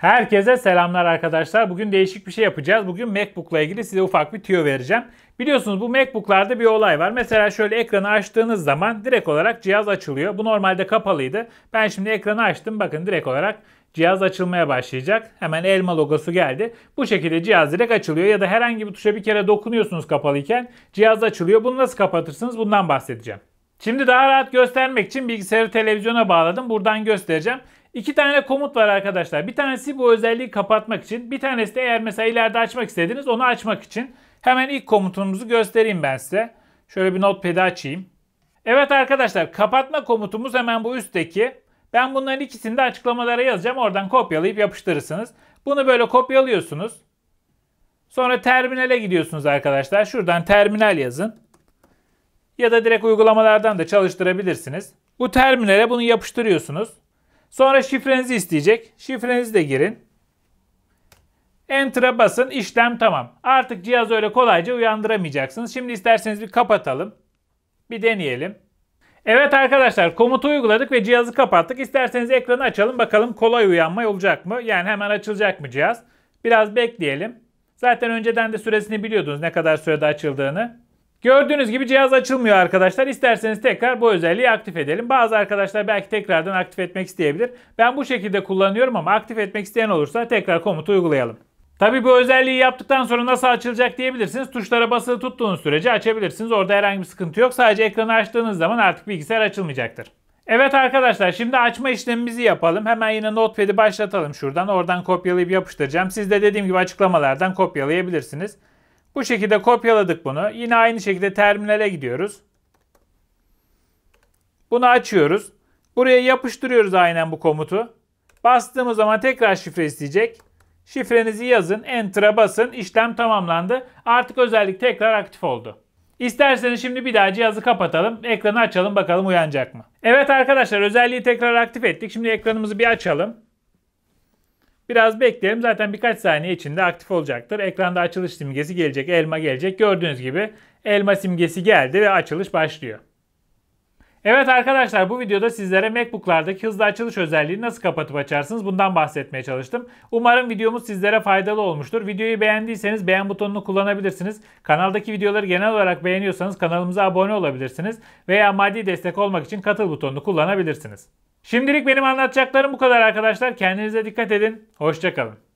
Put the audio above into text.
Herkese selamlar arkadaşlar. Bugün değişik bir şey yapacağız. Bugün MacBook'la ilgili size ufak bir tüyo vereceğim. Biliyorsunuz bu MacBook'larda bir olay var. Mesela şöyle ekranı açtığınız zaman direkt olarak cihaz açılıyor. Bu normalde kapalıydı. Ben şimdi ekranı açtım. Bakın direkt olarak cihaz açılmaya başlayacak. Hemen elma logosu geldi. Bu şekilde cihaz direkt açılıyor ya da herhangi bir tuşa bir kere dokunuyorsunuz kapalıyken cihaz açılıyor. Bunu nasıl kapatırsınız bundan bahsedeceğim. Şimdi daha rahat göstermek için bilgisayarı televizyona bağladım. Buradan göstereceğim. İki tane komut var arkadaşlar. Bir tanesi bu özelliği kapatmak için. Bir tanesi de eğer mesela ileride açmak istediniz onu açmak için. Hemen ilk komutumuzu göstereyim ben size. Şöyle bir notepad'i açayım. Evet arkadaşlar kapatma komutumuz hemen bu üstteki. Ben bunların ikisini de açıklamalara yazacağım. Oradan kopyalayıp yapıştırırsınız. Bunu böyle kopyalıyorsunuz. Sonra terminale gidiyorsunuz arkadaşlar. Şuradan terminal yazın. Ya da direkt uygulamalardan da çalıştırabilirsiniz. Bu terminale bunu yapıştırıyorsunuz. Sonra şifrenizi isteyecek. Şifrenizi de girin. Enter'a basın. İşlem tamam. Artık cihaz öyle kolayca uyandıramayacaksınız. Şimdi isterseniz bir kapatalım. Bir deneyelim. Evet arkadaşlar komutu uyguladık ve cihazı kapattık. İsterseniz ekranı açalım bakalım kolay uyanma olacak mı? Yani hemen açılacak mı cihaz? Biraz bekleyelim. Zaten önceden de süresini biliyordunuz ne kadar sürede açıldığını. Gördüğünüz gibi cihaz açılmıyor arkadaşlar. İsterseniz tekrar bu özelliği aktif edelim. Bazı arkadaşlar belki tekrardan aktif etmek isteyebilir. Ben bu şekilde kullanıyorum ama aktif etmek isteyen olursa tekrar komutu uygulayalım. Tabii bu özelliği yaptıktan sonra nasıl açılacak diyebilirsiniz. Tuşlara basılı tuttuğunuz sürece açabilirsiniz. Orada herhangi bir sıkıntı yok. Sadece ekranı açtığınız zaman artık bilgisayar açılmayacaktır. Evet arkadaşlar şimdi açma işlemimizi yapalım. Hemen yine Notepad'i başlatalım şuradan. Oradan kopyalayıp yapıştıracağım. Siz de dediğim gibi açıklamalardan kopyalayabilirsiniz. Bu şekilde kopyaladık bunu. Yine aynı şekilde terminale gidiyoruz. Bunu açıyoruz. Buraya yapıştırıyoruz aynen bu komutu. Bastığımız zaman tekrar şifre isteyecek. Şifrenizi yazın, Enter'a basın, İşlem tamamlandı. Artık özellik tekrar aktif oldu. İsterseniz şimdi bir daha cihazı kapatalım, ekranı açalım bakalım uyanacak mı? Evet arkadaşlar özelliği tekrar aktif ettik. Şimdi ekranımızı bir açalım. Biraz bekleyelim. Zaten birkaç saniye içinde aktif olacaktır. Ekranda açılış simgesi gelecek. Elma gelecek. Gördüğünüz gibi elma simgesi geldi ve açılış başlıyor. Evet arkadaşlar bu videoda sizlere MacBook'lardaki hızlı açılış özelliğini nasıl kapatıp açarsınız bundan bahsetmeye çalıştım. Umarım videomuz sizlere faydalı olmuştur. Videoyu beğendiyseniz beğen butonunu kullanabilirsiniz. Kanaldaki videoları genel olarak beğeniyorsanız kanalımıza abone olabilirsiniz. Veya maddi destek olmak için katıl butonunu kullanabilirsiniz. Şimdilik benim anlatacaklarım bu kadar arkadaşlar. Kendinize dikkat edin. Hoşçakalın.